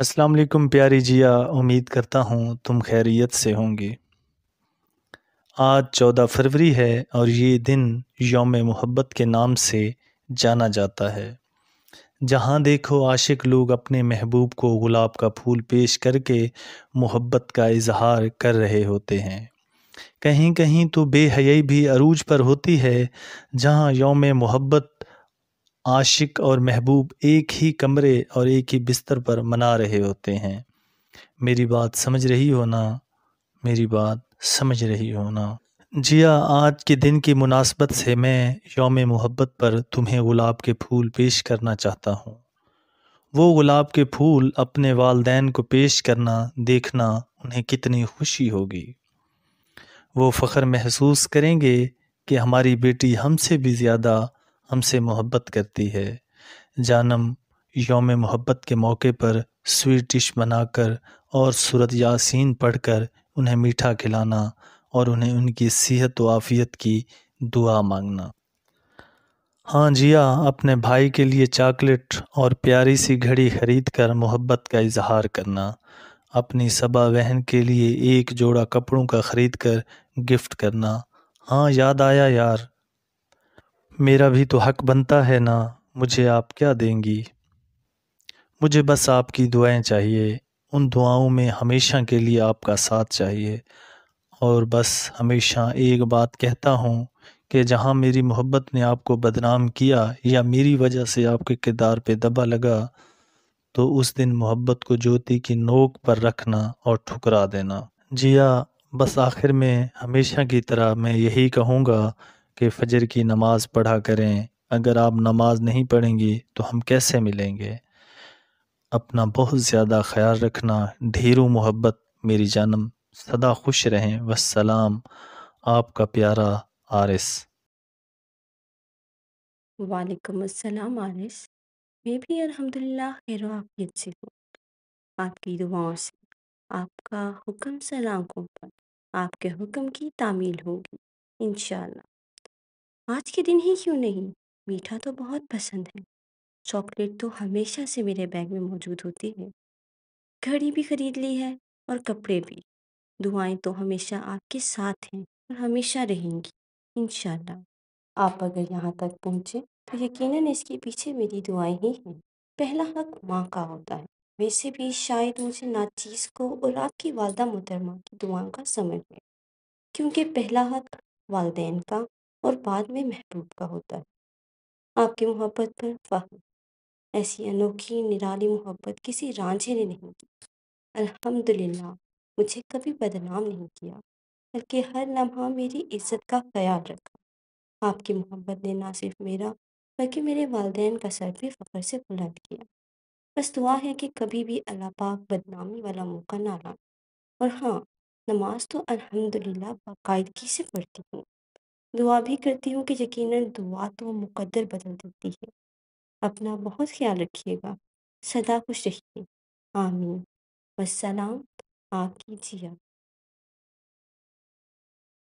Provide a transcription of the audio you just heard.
अस्सलाम वालेकुम प्यारी जिया उम्मीद करता हूँ तुम खैरियत से होंगे आज चौदह फरवरी है और ये दिन योम मोहब्बत के नाम से जाना जाता है जहाँ देखो आशिक लोग अपने महबूब को गुलाब का फूल पेश करके मोहब्बत का इजहार कर रहे होते हैं कहीं कहीं तो बेहयाई भी अरूज पर होती है जहाँ योम मोहब्बत आशिक और महबूब एक ही कमरे और एक ही बिस्तर पर मना रहे होते हैं मेरी बात समझ रही हो ना मेरी बात समझ रही हो ना जिया आज के दिन की मुनासबत से मैं योम मोहब्बत पर तुम्हें गुलाब के फूल पेश करना चाहता हूँ वो गुलाब के फूल अपने वालदेन को पेश करना देखना उन्हें कितनी खुशी होगी वो फ़ख्र महसूस करेंगे कि हमारी बेटी हमसे भी ज़्यादा हमसे मोहब्बत करती है जानम योम मोहब्बत के मौके पर स्वीट डिश बनाकर और सूरत यासीन पढ़कर उन्हें मीठा खिलाना और उन्हें उनकी सेहत व आफ़ियत की दुआ मांगना हाँ जिया अपने भाई के लिए चॉकलेट और प्यारी सी घड़ी खरीद कर मोहब्बत का इजहार करना अपनी सबा बहन के लिए एक जोड़ा कपड़ों का ख़रीद कर गिफ्ट करना हाँ याद आया यार मेरा भी तो हक बनता है ना मुझे आप क्या देंगी मुझे बस आपकी दुआएं चाहिए उन दुआओं में हमेशा के लिए आपका साथ चाहिए और बस हमेशा एक बात कहता हूँ कि जहाँ मेरी मोहब्बत ने आपको बदनाम किया या मेरी वजह से आपके किरदार पे दबा लगा तो उस दिन मोहब्बत को ज्योति की नोक पर रखना और ठुकरा देना जिया बस आखिर में हमेशा की तरह मैं यही कहूँगा कि फ़जर की नमाज़ पढ़ा करें अगर आप नमाज़ नहीं पढ़ेंगी तो हम कैसे मिलेंगे अपना बहुत ज़्यादा ख्याल रखना ढेरों मोहब्बत मेरी जानम सदा खुश रहें वसलाम आपका प्यारा आरिस वालेकुम अस्सलाम आरिस मैं भी अल्हम्दुलिल्लाह खैर आफियत से हूँ आपकी दुआओं से आपका हुक्म सलाम को पर आपके हुक्म की तामील होगी इन आज के दिन ही क्यों नहीं? मीठा तो बहुत पसंद है। चॉकलेट तो हमेशा से मेरे बैग में मौजूद होती है। घड़ी भी खरीद ली है और कपड़े भी। दुआएँ तो हमेशा आपके साथ हैं और हमेशा रहेंगी, इंशाल्लाह। आप अगर यहाँ तक पहुँचे तो यकीनन इसके पीछे मेरी दुआएँ ही हैं। पहला हक माँ का होता है। वैसे भी शायद मुझे नाचीज़ को और आपकी वालदा मोहतरमा की दुआओं का समझ है, क्योंकि पहला हक वालदेन का और बाद में महबूब का होता है आपकी मोहब्बत पर फ़ाहम ऐसी अनोखी निराली मोहब्बत किसी रांझे ने नहीं की अल्हम्दुलिल्लाह मुझे कभी बदनाम नहीं किया बल्कि हर लम्हा मेरी इज्जत का ख्याल रखा आपकी मोहब्बत ने ना सिर्फ मेरा बल्कि मेरे वालदेन का सर भी फ़ख्र से बुलंद किया बस दुआ है कि कभी भी अल्लाह पाक बदनामी वाला मौका ना लाए और हाँ नमाज तो अल्हम्दुलिल्लाह बाकायदगी से पढ़ती हूँ दुआ भी करती हूँ कि यकीनन दुआ तो मुक़द्दर बदल देती है। अपना बहुत ख़्याल रखिएगा। सदा खुश रहिए। आमीन। वसलाम आपकी जिया।